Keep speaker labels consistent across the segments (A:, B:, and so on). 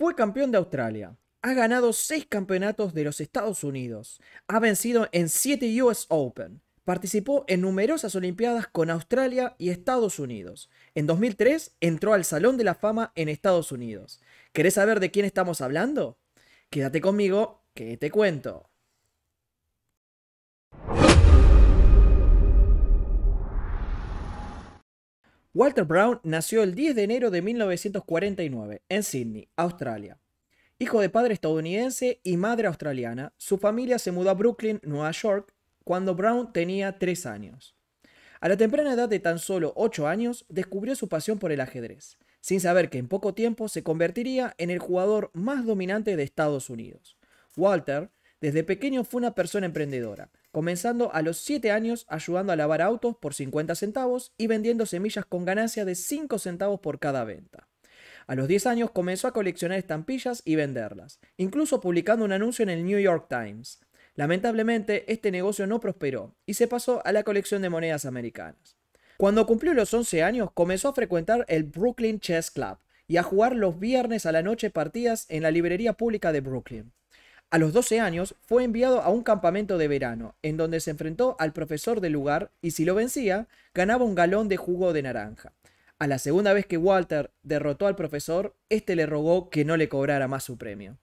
A: Fue campeón de Australia. Ha ganado 6 campeonatos de los Estados Unidos. Ha vencido en 7 US Open. Participó en numerosas Olimpiadas con Australia y Estados Unidos. En 2003 entró al Salón de la Fama en Estados Unidos. ¿Querés saber de quién estamos hablando? Quédate conmigo que te cuento. Walter Brown nació el 10 de enero de 1949 en Sydney, Australia. Hijo de padre estadounidense y madre australiana, su familia se mudó a Brooklyn, Nueva York, cuando Brown tenía 3 años. A la temprana edad de tan solo 8 años, descubrió su pasión por el ajedrez, sin saber que en poco tiempo se convertiría en el jugador más dominante de Estados Unidos. Walter, desde pequeño fue una persona emprendedora, comenzando a los 7 años ayudando a lavar autos por 50 centavos y vendiendo semillas con ganancia de 5 centavos por cada venta. A los 10 años comenzó a coleccionar estampillas y venderlas, incluso publicando un anuncio en el New York Times. Lamentablemente, este negocio no prosperó y se pasó a la colección de monedas americanas. Cuando cumplió los 11 años, comenzó a frecuentar el Brooklyn Chess Club y a jugar los viernes a la noche partidas en la librería pública de Brooklyn. A los 12 años fue enviado a un campamento de verano, en donde se enfrentó al profesor del lugar y si lo vencía, ganaba un galón de jugo de naranja. A la segunda vez que Walter derrotó al profesor, este le rogó que no le cobrara más su premio.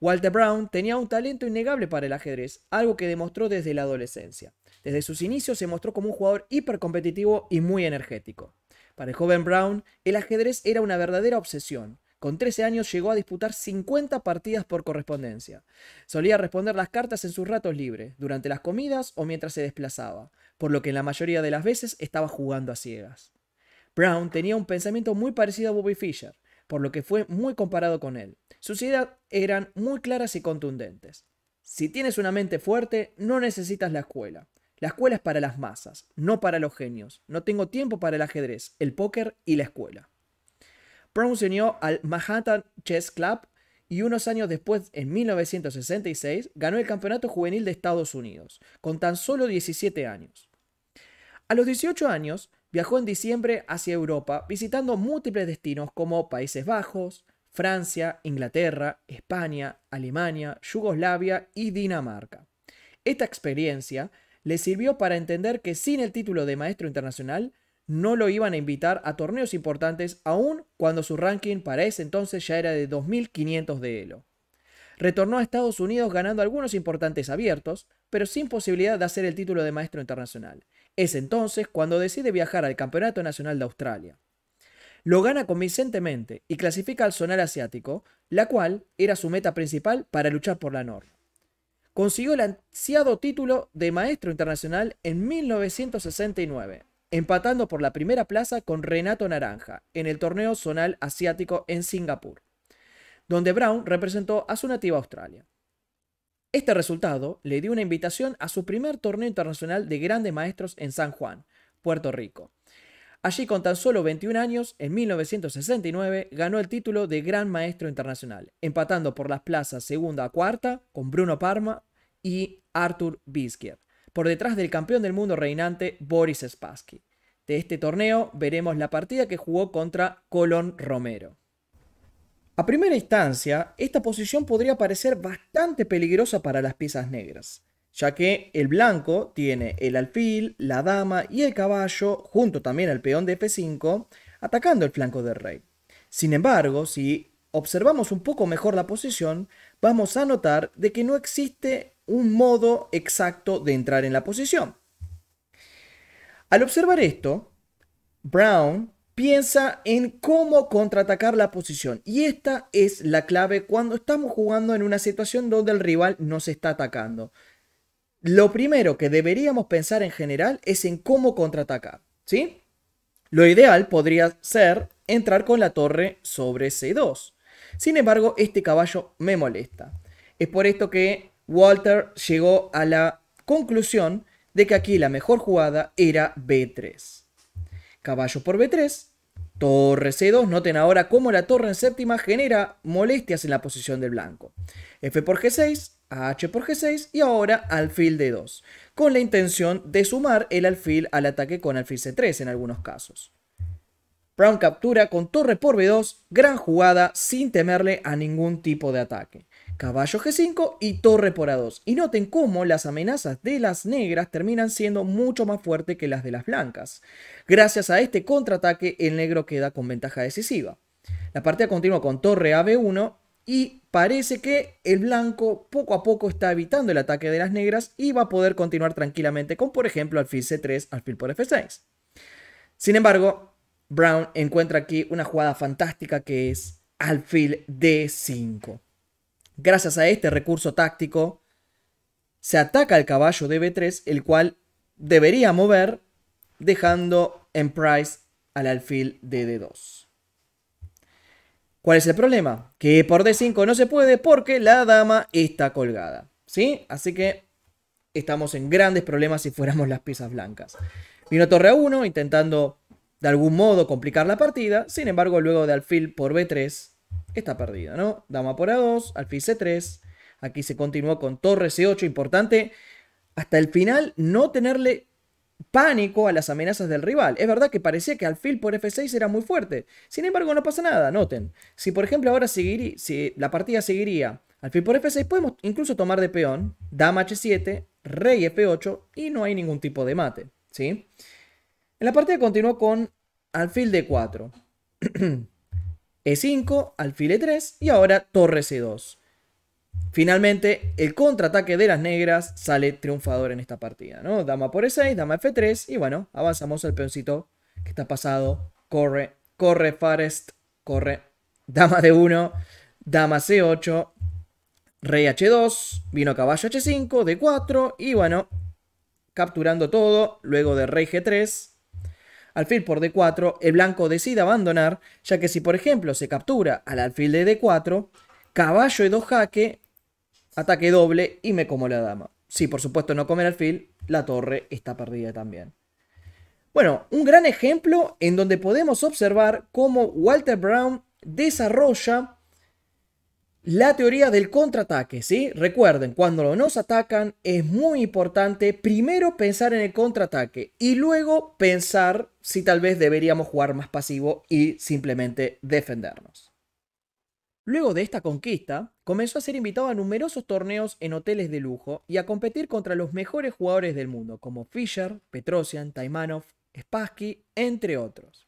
A: Walter Brown tenía un talento innegable para el ajedrez, algo que demostró desde la adolescencia. Desde sus inicios se mostró como un jugador hipercompetitivo y muy energético. Para el joven Brown, el ajedrez era una verdadera obsesión, con 13 años llegó a disputar 50 partidas por correspondencia. Solía responder las cartas en sus ratos libres, durante las comidas o mientras se desplazaba, por lo que en la mayoría de las veces estaba jugando a ciegas. Brown tenía un pensamiento muy parecido a Bobby Fischer, por lo que fue muy comparado con él. Sus ideas eran muy claras y contundentes. Si tienes una mente fuerte, no necesitas la escuela. La escuela es para las masas, no para los genios. No tengo tiempo para el ajedrez, el póker y la escuela. Brown se unió al Manhattan Chess Club y unos años después, en 1966, ganó el Campeonato Juvenil de Estados Unidos, con tan solo 17 años. A los 18 años, viajó en diciembre hacia Europa, visitando múltiples destinos como Países Bajos, Francia, Inglaterra, España, Alemania, Yugoslavia y Dinamarca. Esta experiencia le sirvió para entender que sin el título de maestro internacional no lo iban a invitar a torneos importantes aún cuando su ranking para ese entonces ya era de 2.500 de Elo. Retornó a Estados Unidos ganando algunos importantes abiertos, pero sin posibilidad de hacer el título de maestro internacional. Es entonces cuando decide viajar al Campeonato Nacional de Australia. Lo gana convincentemente y clasifica al Sonar Asiático, la cual era su meta principal para luchar por la norma. Consiguió el ansiado título de maestro internacional en 1969 empatando por la primera plaza con Renato Naranja en el torneo zonal asiático en Singapur, donde Brown representó a su nativa Australia. Este resultado le dio una invitación a su primer torneo internacional de grandes maestros en San Juan, Puerto Rico. Allí con tan solo 21 años, en 1969, ganó el título de Gran Maestro Internacional, empatando por las plazas segunda a cuarta con Bruno Parma y Arthur Bisquier por detrás del campeón del mundo reinante Boris Spassky. De este torneo veremos la partida que jugó contra Colón Romero. A primera instancia, esta posición podría parecer bastante peligrosa para las piezas negras, ya que el blanco tiene el alfil, la dama y el caballo, junto también al peón de F5, atacando el flanco del rey. Sin embargo, si observamos un poco mejor la posición, vamos a notar de que no existe un modo exacto de entrar en la posición. Al observar esto, Brown piensa en cómo contraatacar la posición. Y esta es la clave cuando estamos jugando en una situación donde el rival nos está atacando. Lo primero que deberíamos pensar en general es en cómo contraatacar, ¿sí? Lo ideal podría ser entrar con la torre sobre C2. Sin embargo, este caballo me molesta. Es por esto que Walter llegó a la conclusión de que aquí la mejor jugada era B3. Caballo por B3, torre C2, noten ahora cómo la torre en séptima genera molestias en la posición del blanco. F por G6, H por G6 y ahora alfil D2, con la intención de sumar el alfil al ataque con alfil C3 en algunos casos. Brown captura con torre por B2, gran jugada sin temerle a ningún tipo de ataque. Caballo G5 y torre por A2. Y noten cómo las amenazas de las negras terminan siendo mucho más fuertes que las de las blancas. Gracias a este contraataque, el negro queda con ventaja decisiva. La partida continúa con torre a B1 y parece que el blanco poco a poco está evitando el ataque de las negras y va a poder continuar tranquilamente con, por ejemplo, alfil C3, alfil por F6. Sin embargo, Brown encuentra aquí una jugada fantástica que es alfil D5. Gracias a este recurso táctico, se ataca al caballo de B3, el cual debería mover, dejando en Price al alfil de D2. ¿Cuál es el problema? Que por D5 no se puede porque la dama está colgada. ¿Sí? Así que estamos en grandes problemas si fuéramos las piezas blancas. Vino torre a 1 intentando de algún modo complicar la partida. Sin embargo, luego de alfil por b3 está perdida, ¿no? Dama por a2, alfil c3. Aquí se continuó con torre c8, importante hasta el final no tenerle pánico a las amenazas del rival. Es verdad que parecía que alfil por f6 era muy fuerte. Sin embargo, no pasa nada, noten. Si por ejemplo ahora seguiría, si la partida seguiría alfil por f6, podemos incluso tomar de peón, dama h7, rey f8 y no hay ningún tipo de mate, ¿sí? sí en la partida continuó con alfil de 4 E5, alfil E3 y ahora torre C2. Finalmente, el contraataque de las negras sale triunfador en esta partida, ¿no? Dama por E6, dama F3 y bueno, avanzamos al peoncito que está pasado. Corre, corre Forest. corre. Dama de 1 dama C8, rey H2, vino caballo H5, D4 y bueno, capturando todo, luego de rey G3, alfil por d4, el blanco decide abandonar, ya que si por ejemplo se captura al alfil de d4, caballo e2 jaque, ataque doble y me como la dama. Si por supuesto no come el alfil, la torre está perdida también. Bueno, un gran ejemplo en donde podemos observar cómo Walter Brown desarrolla la teoría del contraataque, ¿sí? Recuerden, cuando nos atacan es muy importante primero pensar en el contraataque y luego pensar si tal vez deberíamos jugar más pasivo y simplemente defendernos. Luego de esta conquista, comenzó a ser invitado a numerosos torneos en hoteles de lujo y a competir contra los mejores jugadores del mundo, como Fischer, Petrosian, Taimanov, Spassky, entre otros.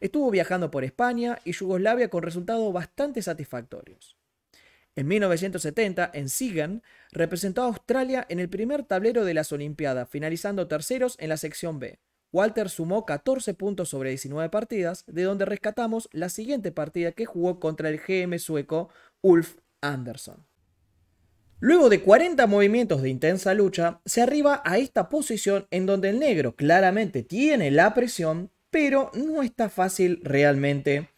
A: Estuvo viajando por España y Yugoslavia con resultados bastante satisfactorios. En 1970, en Siegen, representó a Australia en el primer tablero de las Olimpiadas, finalizando terceros en la sección B. Walter sumó 14 puntos sobre 19 partidas, de donde rescatamos la siguiente partida que jugó contra el GM sueco Ulf Anderson. Luego de 40 movimientos de intensa lucha, se arriba a esta posición en donde el negro claramente tiene la presión, pero no está fácil realmente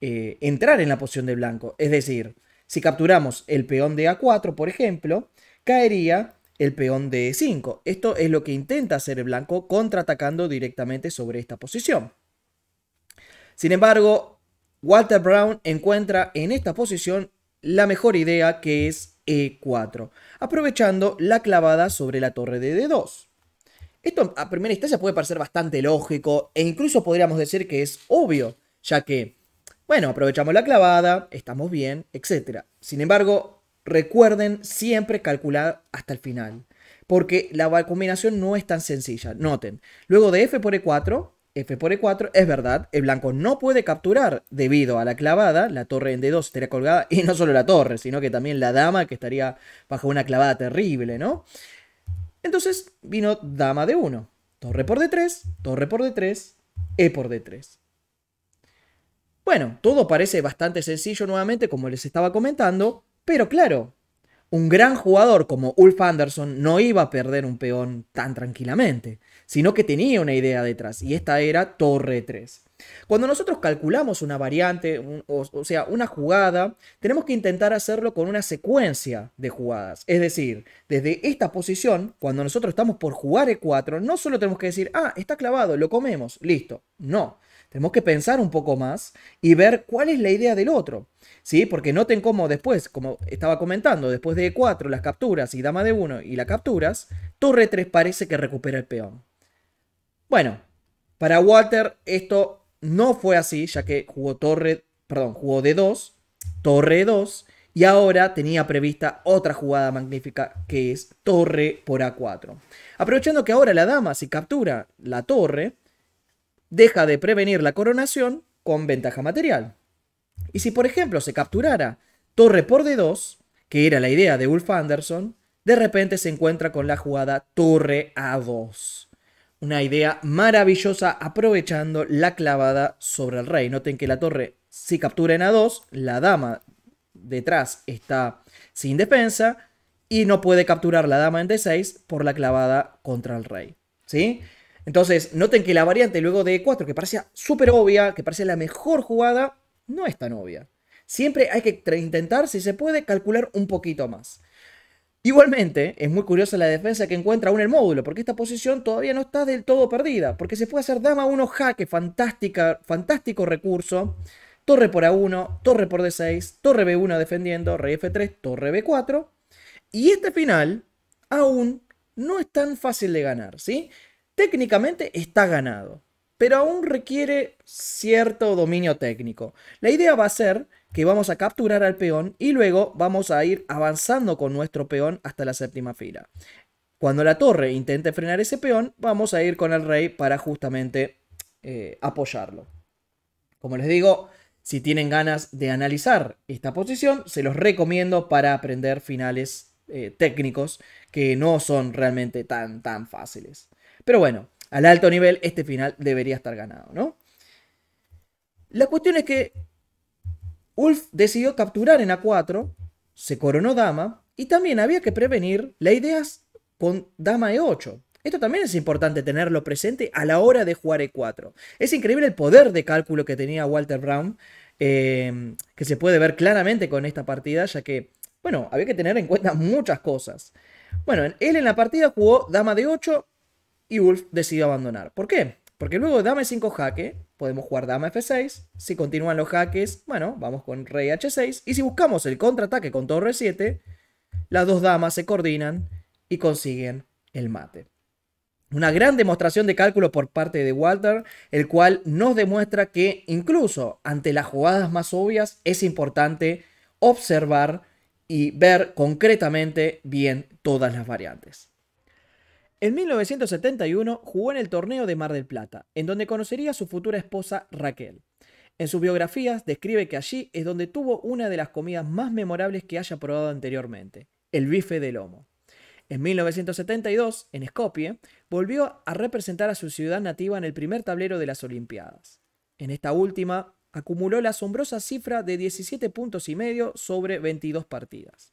A: eh, entrar en la posición de blanco. Es decir, si capturamos el peón de A4, por ejemplo, caería el peón de E5. Esto es lo que intenta hacer el blanco contraatacando directamente sobre esta posición. Sin embargo, Walter Brown encuentra en esta posición la mejor idea que es E4, aprovechando la clavada sobre la torre de D2. Esto a primera instancia puede parecer bastante lógico e incluso podríamos decir que es obvio, ya que bueno, aprovechamos la clavada, estamos bien, etc. Sin embargo, recuerden siempre calcular hasta el final, porque la combinación no es tan sencilla. Noten, luego de f por e4, f por e4, es verdad, el blanco no puede capturar debido a la clavada, la torre en d2 estaría colgada, y no solo la torre, sino que también la dama que estaría bajo una clavada terrible, ¿no? Entonces vino dama de 1, torre por d3, torre por d3, e por d3. Bueno, todo parece bastante sencillo nuevamente, como les estaba comentando, pero claro, un gran jugador como Ulf Anderson no iba a perder un peón tan tranquilamente, sino que tenía una idea detrás, y esta era torre 3. Cuando nosotros calculamos una variante, o, o, sea, una jugada, tenemos que intentar hacerlo con una secuencia de jugadas. Es decir, desde esta posición, cuando nosotros estamos por jugar E4, no solo tenemos que decir, ah, está clavado, lo comemos, listo. No, tenemos que pensar un poco más y ver cuál es la idea del otro. ¿Sí? Porque noten cómo después, como estaba comentando, después de E4, las capturas y dama de 1 y las capturas, torre 3 parece que recupera el peón. Bueno, para Walter esto no fue así, ya que jugó torre, perdón, jugó de 2, torre 2 y ahora tenía prevista otra jugada magnífica que es torre por A4. Aprovechando que ahora la dama si captura la torre, deja de prevenir la coronación con ventaja material. Y si por ejemplo se capturara torre por D2, que era la idea de Ulf Anderson, de repente se encuentra con la jugada torre A2. Una idea maravillosa aprovechando la clavada sobre el rey. Noten que la torre si captura en A2, la dama detrás está sin defensa y no puede capturar la dama en D6 por la clavada contra el rey. ¿Sí? Entonces, noten que la variante luego de 4, e que parecía súper obvia, que parecía la mejor jugada, no es tan obvia. Siempre hay que intentar, si se puede, calcular un poquito más. Igualmente, es muy curiosa la defensa que encuentra aún el módulo, porque esta posición todavía no está del todo perdida, porque se puede hacer dama 1 jaque, fantástica, fantástico recurso, torre por A1, torre por D6, torre B1 defendiendo, rey F3, torre B4, y este final aún no es tan fácil de ganar, ¿sí? técnicamente está ganado, pero aún requiere cierto dominio técnico. La idea va a ser que vamos a capturar al peón y luego vamos a ir avanzando con nuestro peón hasta la séptima fila. Cuando la torre intente frenar ese peón, vamos a ir con el rey para justamente eh, apoyarlo. Como les digo, si tienen ganas de analizar esta posición, se los recomiendo para aprender finales eh, técnicos que no son realmente tan, tan fáciles. Pero bueno, al alto nivel este final debería estar ganado, ¿no? La cuestión es que Ulf decidió capturar en A4, se coronó dama, y también había que prevenir la ideas con dama E8. Esto también es importante tenerlo presente a la hora de jugar E4. Es increíble el poder de cálculo que tenía Walter Brown, eh, que se puede ver claramente con esta partida, ya que, bueno, había que tener en cuenta muchas cosas. Bueno, él en la partida jugó dama D8, y Wolf decidió abandonar. ¿Por qué? Porque luego dame 5 jaque, podemos jugar dama f6. Si continúan los jaques, bueno, vamos con rey h6. Y si buscamos el contraataque con torre 7, las dos damas se coordinan y consiguen el mate. Una gran demostración de cálculo por parte de Walter, el cual nos demuestra que incluso ante las jugadas más obvias es importante observar y ver concretamente bien todas las variantes. En 1971 jugó en el torneo de Mar del Plata, en donde conocería a su futura esposa Raquel. En sus biografías describe que allí es donde tuvo una de las comidas más memorables que haya probado anteriormente, el bife de lomo. En 1972, en Skopje, volvió a representar a su ciudad nativa en el primer tablero de las Olimpiadas. En esta última, acumuló la asombrosa cifra de 17 puntos y medio sobre 22 partidas.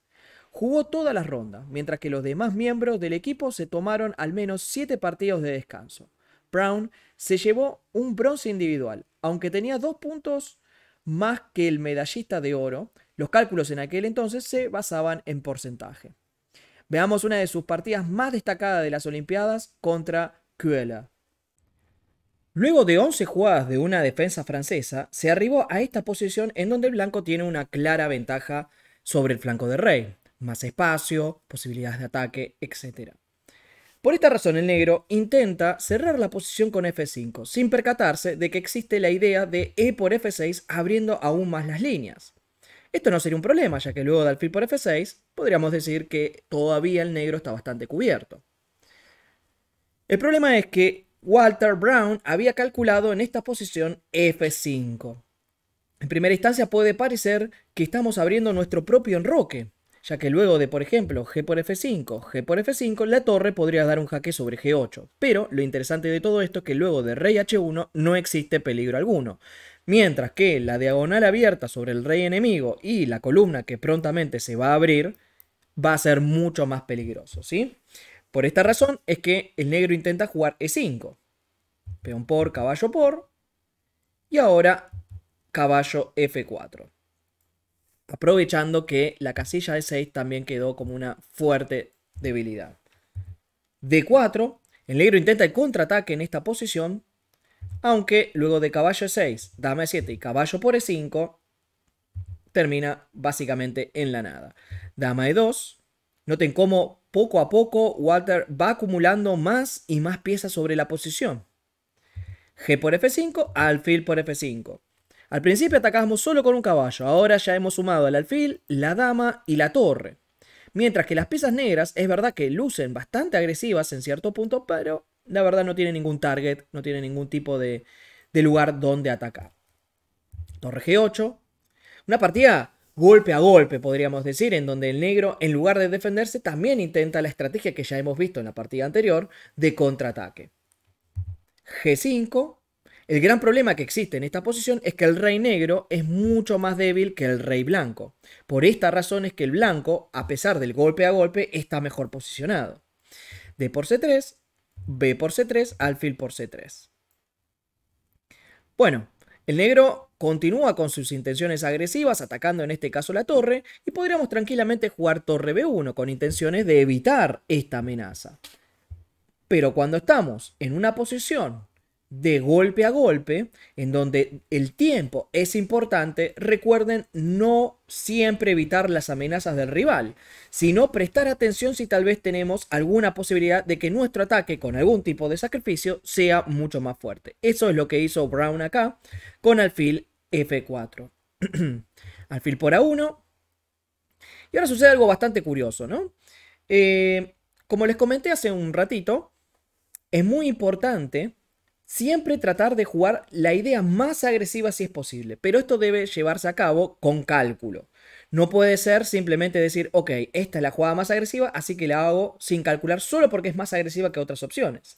A: Jugó todas las rondas, mientras que los demás miembros del equipo se tomaron al menos 7 partidos de descanso. Brown se llevó un bronce individual, aunque tenía 2 puntos más que el medallista de oro. Los cálculos en aquel entonces se basaban en porcentaje. Veamos una de sus partidas más destacadas de las Olimpiadas contra Kuehler. Luego de 11 jugadas de una defensa francesa, se arribó a esta posición en donde el blanco tiene una clara ventaja sobre el flanco de Rey más espacio, posibilidades de ataque, etc. Por esta razón el negro intenta cerrar la posición con F5, sin percatarse de que existe la idea de E por F6 abriendo aún más las líneas. Esto no sería un problema, ya que luego de alfil por F6 podríamos decir que todavía el negro está bastante cubierto. El problema es que Walter Brown había calculado en esta posición F5. En primera instancia puede parecer que estamos abriendo nuestro propio enroque, ya que luego de, por ejemplo, g por f5, g por f5, la torre podría dar un jaque sobre g8. Pero lo interesante de todo esto es que luego de rey h1 no existe peligro alguno. Mientras que la diagonal abierta sobre el rey enemigo y la columna que prontamente se va a abrir va a ser mucho más peligroso, ¿sí? Por esta razón es que el negro intenta jugar e5. Peón por, caballo por. Y ahora caballo f4 aprovechando que la casilla de 6 también quedó como una fuerte debilidad. D4, el negro intenta el contraataque en esta posición, aunque luego de caballo de 6 dama E7 y caballo por E5, termina básicamente en la nada. Dama de 2 noten cómo poco a poco Walter va acumulando más y más piezas sobre la posición. G por F5, alfil por F5. Al principio atacábamos solo con un caballo, ahora ya hemos sumado al alfil, la dama y la torre. Mientras que las piezas negras es verdad que lucen bastante agresivas en cierto punto, pero la verdad no tiene ningún target, no tiene ningún tipo de, de lugar donde atacar. Torre G8. Una partida golpe a golpe, podríamos decir, en donde el negro, en lugar de defenderse, también intenta la estrategia que ya hemos visto en la partida anterior de contraataque. G5. El gran problema que existe en esta posición es que el rey negro es mucho más débil que el rey blanco. Por esta razón es que el blanco, a pesar del golpe a golpe, está mejor posicionado. D por C3, B por C3, alfil por C3. Bueno, el negro continúa con sus intenciones agresivas, atacando en este caso la torre, y podríamos tranquilamente jugar torre B1 con intenciones de evitar esta amenaza. Pero cuando estamos en una posición de golpe a golpe, en donde el tiempo es importante, recuerden no siempre evitar las amenazas del rival, sino prestar atención si tal vez tenemos alguna posibilidad de que nuestro ataque con algún tipo de sacrificio sea mucho más fuerte. Eso es lo que hizo Brown acá con alfil F4. alfil por A1. Y ahora sucede algo bastante curioso, ¿no? Eh, como les comenté hace un ratito, es muy importante Siempre tratar de jugar la idea más agresiva si es posible, pero esto debe llevarse a cabo con cálculo. No puede ser simplemente decir, ok, esta es la jugada más agresiva, así que la hago sin calcular solo porque es más agresiva que otras opciones.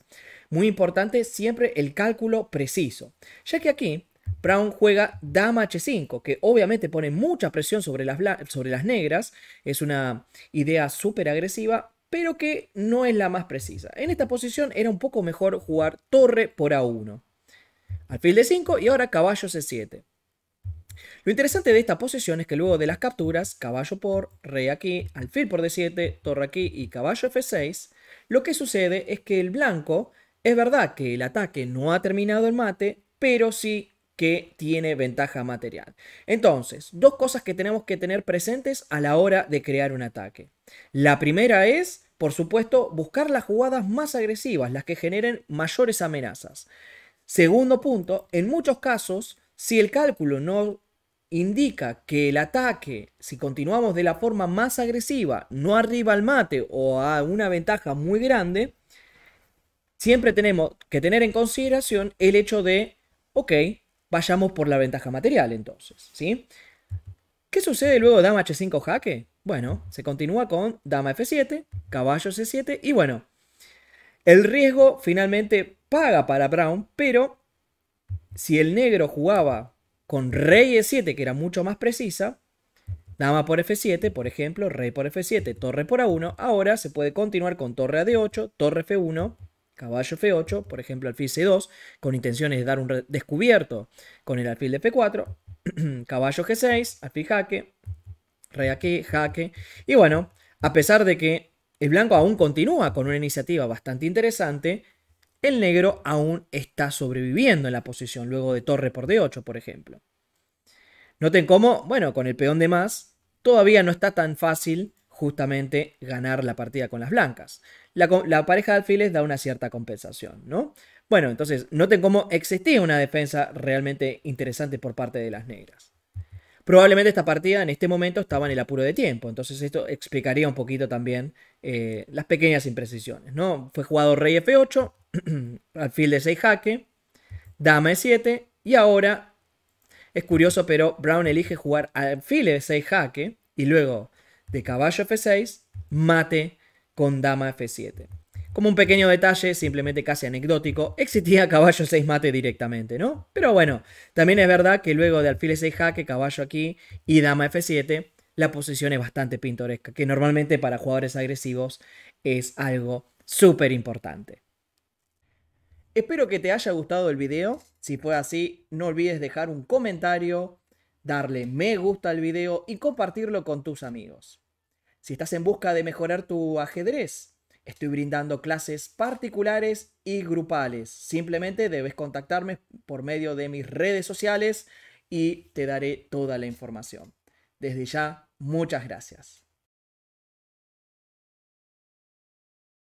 A: Muy importante siempre el cálculo preciso, ya que aquí Brown juega dama h5, que obviamente pone mucha presión sobre las, sobre las negras, es una idea súper agresiva, pero que no es la más precisa. En esta posición era un poco mejor jugar torre por A1, alfil de 5 y ahora caballo C7. Lo interesante de esta posición es que luego de las capturas, caballo por, rey aquí, alfil por D7, torre aquí y caballo F6, lo que sucede es que el blanco, es verdad que el ataque no ha terminado el mate, pero sí que tiene ventaja material. Entonces, dos cosas que tenemos que tener presentes a la hora de crear un ataque. La primera es, por supuesto, buscar las jugadas más agresivas, las que generen mayores amenazas. Segundo punto, en muchos casos, si el cálculo no indica que el ataque, si continuamos de la forma más agresiva, no arriba al mate o a una ventaja muy grande, siempre tenemos que tener en consideración el hecho de, ok, Vayamos por la ventaja material entonces, ¿sí? ¿Qué sucede luego dama h5 jaque? Bueno, se continúa con dama f7, caballo c7 y bueno, el riesgo finalmente paga para Brown, pero si el negro jugaba con rey e7, que era mucho más precisa, dama por f7, por ejemplo, rey por f7, torre por a1, ahora se puede continuar con torre a d8, torre f1, caballo F8, por ejemplo alfil C2, con intenciones de dar un descubierto con el alfil de F4, caballo G6, alfil jaque, rey aquí, jaque, y bueno, a pesar de que el blanco aún continúa con una iniciativa bastante interesante, el negro aún está sobreviviendo en la posición, luego de torre por D8, por ejemplo. Noten cómo, bueno, con el peón de más, todavía no está tan fácil justamente ganar la partida con las blancas la, pareja de alfiles da una cierta compensación, ¿no? Bueno, entonces noten cómo existía una defensa realmente interesante por parte de las negras. Probablemente esta partida en este momento estaba en el apuro de tiempo, entonces esto explicaría un poquito también eh, las pequeñas imprecisiones, ¿no? Fue jugado rey f8, alfil de 6 jaque, dama e7 y ahora es curioso, pero Brown elige jugar alfil de 6 jaque y luego de caballo f6, mate con dama f7. Como un pequeño detalle, simplemente casi anecdótico, existía caballo 6 mate directamente, ¿no? Pero bueno, también es verdad que luego de alfil 6 jaque, caballo aquí y dama f7, la posición es bastante pintoresca, que normalmente para jugadores agresivos es algo súper importante. Espero que te haya gustado el video. Si fue así, no olvides dejar un comentario, darle me gusta al video y compartirlo con tus amigos. Si estás en busca de mejorar tu ajedrez, estoy brindando clases particulares y grupales. Simplemente debes contactarme por medio de mis redes sociales y te daré toda la información. Desde ya, muchas gracias.